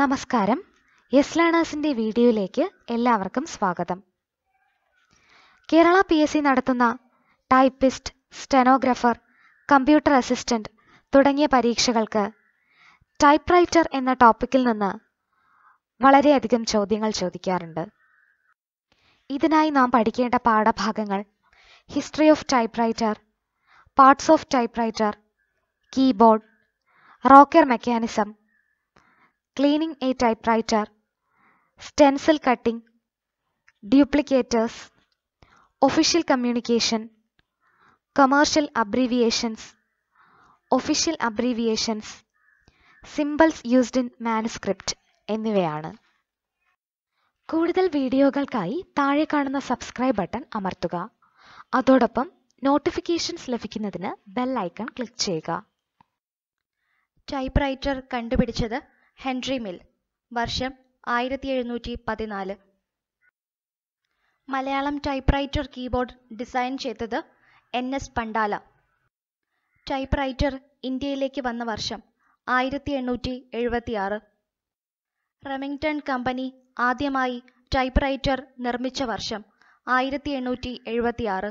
നമസ്കാരം എസ് ലേണേഴ്സിൻ്റെ വീഡിയോയിലേക്ക് എല്ലാവർക്കും സ്വാഗതം കേരള പി എസ് സി നടത്തുന്ന ടൈപ്പിസ്റ്റ് സ്റ്റെനോഗ്രഫർ കമ്പ്യൂട്ടർ അസിസ്റ്റന്റ് തുടങ്ങിയ പരീക്ഷകൾക്ക് ടൈപ്പ് റൈറ്റർ എന്ന ടോപ്പിക്കിൽ നിന്ന് വളരെയധികം ചോദ്യങ്ങൾ ചോദിക്കാറുണ്ട് ഇതിനായി നാം പഠിക്കേണ്ട പാഠഭാഗങ്ങൾ history of typewriter parts of typewriter keyboard rocker mechanism cleaning a typewriter stencil cutting duplicators official communication commercial abbreviations official abbreviations symbols used in manuscript എന്നിവയാണ് കൂടുതൽ വീഡിയോകൾക്കായി താഴെ കാണുന്ന സബ്സ്ക്രൈബ് ബട്ടൺ അമർത്തുക അതോടൊപ്പം നോട്ടിഫിക്കേഷൻസ് ലഭിക്കുന്നതിന് bell icon click ചെയ്യുക typewriter കണ്ടുപിടിച്ചത് ഹെൻറി മിൽ വർഷം ആയിരത്തി എഴുന്നൂറ്റി പതിനാല് മലയാളം ടൈപ്പ്റൈറ്റർ കീബോർഡ് ഡിസൈൻ ചെയ്തത് എൻ എസ് പണ്ടാല ടൈപ്പ്റൈറ്റർ ഇന്ത്യയിലേക്ക് വന്ന വർഷം ആയിരത്തി എണ്ണൂറ്റി എഴുപത്തിയാറ് റെമിങ്ടൺ കമ്പനി ആദ്യമായി ടൈപ്പ്റൈറ്റർ നിർമ്മിച്ച വർഷം ആയിരത്തി എണ്ണൂറ്റി എഴുപത്തിയാറ്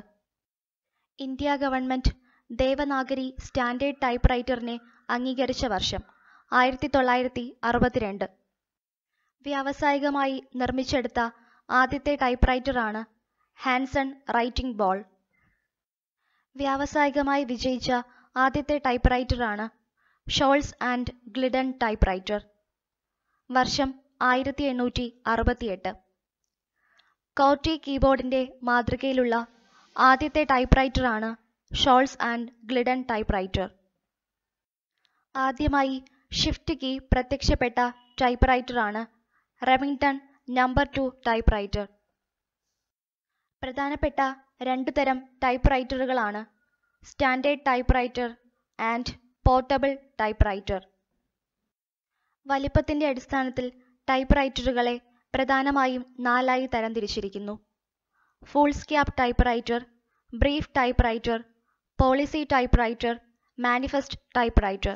ഇന്ത്യ ഗവൺമെൻറ് ദേവനാഗരി സ്റ്റാൻഡേർഡ് ടൈപ്പ്റൈറ്ററിനെ അംഗീകരിച്ച വർഷം ആയിരത്തി തൊള്ളായിരത്തി അറുപത്തിരണ്ട് വ്യാവസായികമായി നിർമ്മിച്ചെടുത്ത ആദ്യത്തെ ടൈപ്പ്റൈറ്ററാണ് ഹാൻസൺ റൈറ്റിംഗ് ബോൾ വ്യാവസായികമായി വിജയിച്ച ആദ്യത്തെ ടൈപ്പ്റൈറ്ററാണ് ഷോൾസ് ആൻഡ് ഗ്ലിഡൻ ടൈപ്പ്റൈറ്റർ വർഷം ആയിരത്തി എണ്ണൂറ്റി അറുപത്തിയെട്ട് കോട്ടി കീബോർഡിന്റെ മാതൃകയിലുള്ള ആദ്യത്തെ ടൈപ്പ്റൈറ്ററാണ് ഷോൾസ് ആൻഡ് ഗ്ലിഡൻ ടൈപ്പ്റൈറ്റർ ആദ്യമായി ഷിഫ്റ്റ് കീ പ്രത്യക്ഷപ്പെട്ട ടൈപ്പ്റൈറ്ററാണ് റെമിങ്ടൺ നമ്പർ ടു ടൈപ്പ്റൈറ്റർ പ്രധാനപ്പെട്ട രണ്ടു തരം ടൈപ്പ്റൈറ്ററുകളാണ് standard typewriter and portable typewriter വലിപ്പത്തിന്റെ അടിസ്ഥാനത്തിൽ ടൈപ്പ്റൈറ്ററുകളെ പ്രധാനമായും നാലായി തരംതിരിച്ചിരിക്കുന്നു foolscap typewriter brief typewriter policy typewriter manifest typewriter